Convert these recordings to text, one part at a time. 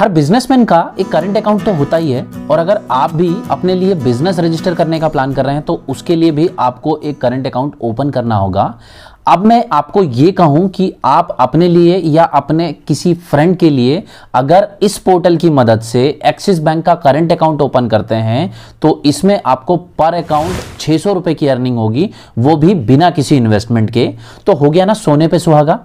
हर businessman का एक current account तो होता ही है और अगर आप भी अपने लिए बिजनेस रजिस्टर करने का प्लान कर रहे हैं तो उसके लिए भी आपको एक करंट अकाउंट ओपन करना होगा अब मैं आपको ये कहूं कि आप अपने लिए या अपने किसी फ्रेंड के लिए अगर इस पोर्टल की मदद से एक्सिस बैंक का करंट अकाउंट ओपन करते हैं तो इसमें आपको पर अकाउंट छः सौ की अर्निंग होगी वो भी बिना किसी इन्वेस्टमेंट के तो हो गया ना सोने पे सुहागा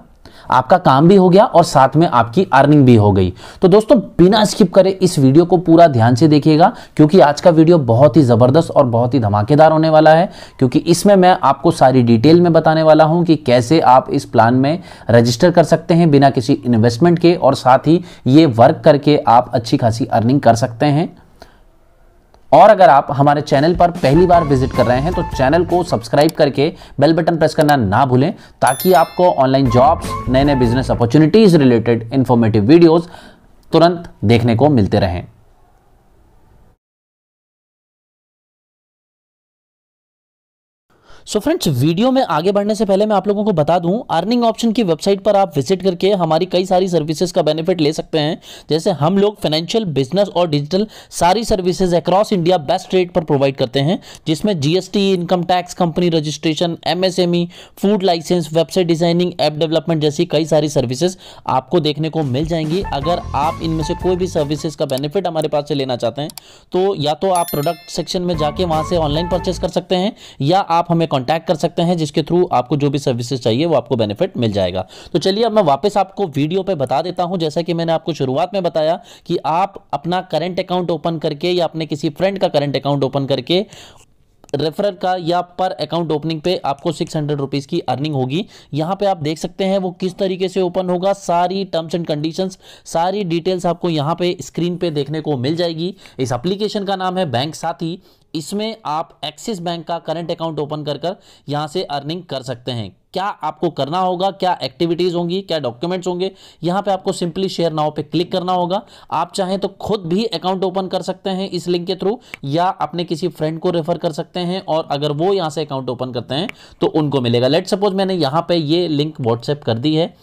आपका काम भी हो गया और साथ में आपकी अर्निंग भी हो गई तो दोस्तों बिना स्किप करे इस वीडियो को पूरा ध्यान से देखिएगा क्योंकि आज का वीडियो बहुत ही ज़बरदस्त और बहुत ही धमाकेदार होने वाला है क्योंकि इसमें मैं आपको सारी डिटेल में बताने वाला हूं कि कैसे आप इस प्लान में रजिस्टर कर सकते हैं बिना किसी इन्वेस्टमेंट के और साथ ही ये वर्क करके आप अच्छी खासी अर्निंग कर सकते हैं और अगर आप हमारे चैनल पर पहली बार विजिट कर रहे हैं तो चैनल को सब्सक्राइब करके बेल बटन प्रेस करना ना भूलें ताकि आपको ऑनलाइन जॉब्स नए नए business opportunities related informative videos तुरंत देखने को मिलते रहें सो फ्रेंड्स वीडियो में आगे बढ़ने से पहले मैं आप लोगों को बता दूं अर्निंग ऑप्शन की वेबसाइट पर आप विजिट करके हमारी कई सारी सर्विसेज का बेनिफिट ले सकते हैं जैसे हम लोग फाइनेंशियल बिजनेस और डिजिटल सारी services across India best rate पर प्रोवाइड करते हैं जिसमें GST income tax company registration MSME food licence website designing app development जैसी कई सारी सर्विसेज आपको देखने को मिल जाएंगी अगर आप इनमें से कोई भी सर्विसेज का बेनिफिट हमारे पास से लेना चाहते हैं तो या तो आप प्रोडक्ट सेक्शन में जाके वहाँ से ऑनलाइन परचेस कर सकते हैं या आप हमें हमें कॉन्टैक्ट कर सकते हैं जिसके थ्रू आपको जो भी सर्विसेज चाहिए वो आपको बेनिफिट मिल जाएगा तो चलिए अब मैं वापस आपको वीडियो पर बता देता हूँ जैसा कि मैंने आपको शुरुआत में बताया कि आप अपना करेंट अकाउंट ओपन करके या अपने किसी फ्रेंड का करेंट अकाउंट ओपन करके रेफरल का या पर अकाउंट ओपनिंग पे आपको सिक्स हंड्रेड रुपीज़ की अर्निंग होगी यहाँ पे आप देख सकते हैं वो किस तरीके से ओपन होगा सारी टर्म्स एंड कंडीशंस सारी डिटेल्स आपको यहाँ पे स्क्रीन पे देखने को मिल जाएगी इस एप्लीकेशन का नाम है बैंक साथी इसमें आप एक्सिस बैंक का करंट अकाउंट ओपन कर कर यहाँ से अर्निंग कर सकते हैं क्या आपको करना होगा क्या एक्टिविटीज़ होंगी क्या डॉक्यूमेंट्स होंगे यहाँ पे आपको सिंपली शेयर नाउ पे क्लिक करना होगा आप चाहें तो खुद भी अकाउंट ओपन कर सकते हैं इस लिंक के थ्रू या अपने किसी फ्रेंड को रेफर कर सकते हैं और अगर वो यहाँ से अकाउंट ओपन करते हैं तो उनको मिलेगा लेट सपोज मैंने यहाँ पर ये लिंक व्हाट्सएप कर दी है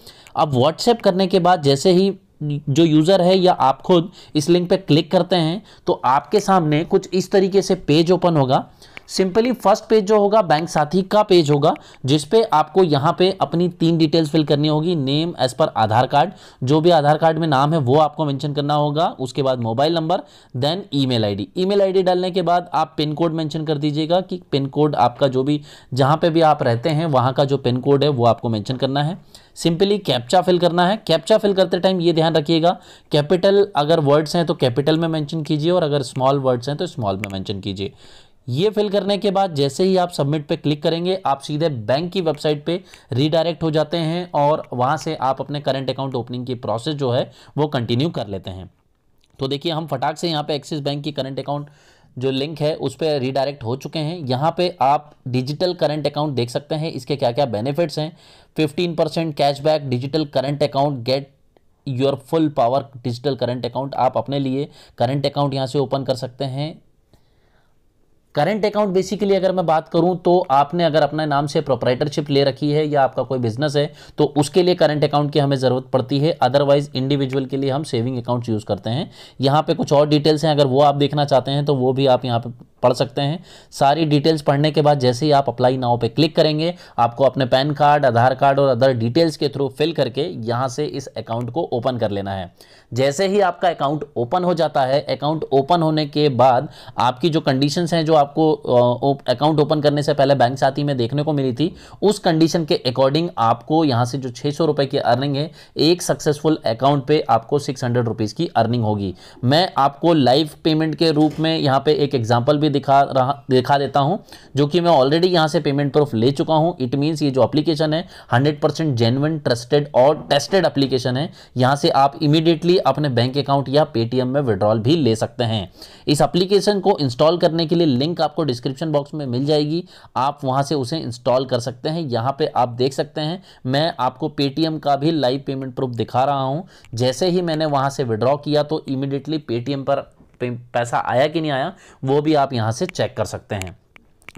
अब व्हाट्सएप करने के बाद जैसे ही जो यूज़र है या आप खुद इस लिंक पर क्लिक करते हैं तो आपके सामने कुछ इस तरीके से पेज ओपन होगा सिंपली फर्स्ट पेज जो होगा बैंक साथी का पेज होगा जिस पे आपको यहाँ पे अपनी तीन डिटेल्स फिल करनी होगी नेम एज पर आधार कार्ड जो भी आधार कार्ड में नाम है वो आपको मेंशन करना होगा उसके बाद mobile number then email ID email ID डालने के बाद आप पिन कोड मेंशन कर दीजिएगा कि पिन कोड आपका जो भी जहाँ पर भी आप रहते हैं वहाँ का जो पिन कोड है वो आपको मेंशन करना है सिंपली कैप्चा फिल करना है कैप्चा फिल करते टाइम ये ध्यान रखिएगा कैपिटल अगर वर्ड्स हैं तो कैपिटल में मेंशन कीजिए और अगर स्मॉल वर्ड्स हैं तो स्मॉल में मेंशन कीजिए ये फिल करने के बाद जैसे ही आप सबमिट पे क्लिक करेंगे आप सीधे बैंक की वेबसाइट पे रीडायरेक्ट हो जाते हैं और वहाँ से आप अपने करंट अकाउंट ओपनिंग की प्रोसेस जो है वो कंटिन्यू कर लेते हैं तो देखिए हम फटाक से यहाँ पे एक्सिस बैंक की करंट अकाउंट जो लिंक है उस पर रीडायरेक्ट हो चुके हैं यहाँ पे आप डिजिटल करंट अकाउंट देख सकते हैं इसके क्या क्या बेनिफिट्स हैं 15 percent cashback digital current account get your full power digital current account आप अपने लिए करंट अकाउंट यहाँ से ओपन कर सकते हैं करंट अकाउंट बेसिकली अगर मैं बात करूं तो आपने अगर अपने नाम से प्रोपराइटरशिप ले रखी है या आपका कोई बिजनेस है तो उसके लिए करंट अकाउंट की हमें ज़रूरत पड़ती है अदरवाइज इंडिविजुअल के लिए हम सेविंग अकाउंट यूज़ करते हैं यहाँ पे कुछ और डिटेल्स हैं अगर वो आप देखना चाहते हैं तो वो भी आप यहाँ पे पढ़ सकते हैं सारी डिटेल्स पढ़ने के बाद जैसे ही आप अप्लाई नाव पे क्लिक करेंगे आपको अपने पैन कार्ड आधार कार्ड और अदर डिटेल्स के थ्रू फिल करके यहाँ से इस अकाउंट को ओपन कर लेना है जैसे ही आपका अकाउंट ओपन हो जाता है अकाउंट ओपन होने के बाद आपकी जो कंडीशन हैं जो आपको अकाउंट ओपन करने से पहले बैंक साथी में देखने को मिली थी उस कंडीशन के अकॉर्डिंग आपको यहाँ से जो छः सौ की अर्निंग है एक सक्सेसफुल अकाउंट पर आपको सिक्स की अर्निंग होगी मैं आपको लाइव पेमेंट के रूप में यहाँ पर एक एग्जाम्पल भी दिखा रहा दिखा देता हूँ जो कि मैं ऑलरेडी यहाँ से पेमेंट प्रूफ ले चुका हूँ इट मीन्स ये जो एप्लीकेशन है 100% परसेंट जेनवन ट्रस्टेड और टेस्टेड एप्लीकेशन है यहाँ से आप इमीडिएटली अपने बैंक अकाउंट या पेटीएम में विड्रॉल भी ले सकते हैं इस अप्लीकेशन को इंस्टॉल करने के लिए लिंक आपको डिस्क्रिप्शन बॉक्स में मिल जाएगी आप वहाँ से उसे इंस्टॉल कर सकते हैं यहाँ पर आप देख सकते हैं मैं आपको पेटीएम का भी लाइव पेमेंट प्रूफ दिखा रहा हूँ जैसे ही मैंने वहाँ से विड्रॉ किया तो इमीडिएटली पेटीएम पर पैसा आया कि नहीं आया वो भी आप यहाँ से चेक कर सकते हैं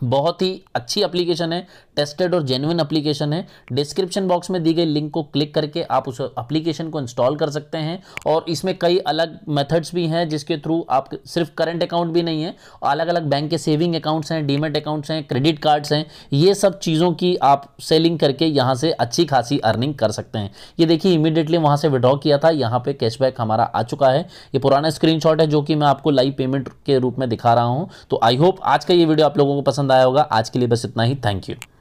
बहुत ही अच्छी एप्लीकेशन है टेस्टेड और जेन्युन एप्लीकेशन है डिस्क्रिप्शन बॉक्स में दी गई लिंक को क्लिक करके आप उस एप्लीकेशन को इंस्टॉल कर सकते हैं और इसमें कई अलग मेथड्स भी हैं जिसके थ्रू आप सिर्फ करंट अकाउंट भी नहीं है अलग अलग बैंक के सेविंग अकाउंट्स हैं डीमेट अकाउंट्स हैं क्रेडिट कार्ड्स हैं ये सब चीज़ों की आप सेलिंग करके यहाँ से अच्छी खासी अर्निंग कर सकते हैं ये देखिए इमीडिएटली वहाँ से विड्रॉ किया था यहाँ पर कैशबैक हमारा आ चुका है ये पुराना स्क्रीन है जो कि मैं आपको लाइव पेमेंट के रूप में दिखा रहा हूँ तो आई होप आज का ये वीडियो आप लोगों को पसंद पसंद आया होगा आज के लिए बस इतना ही थैंक यू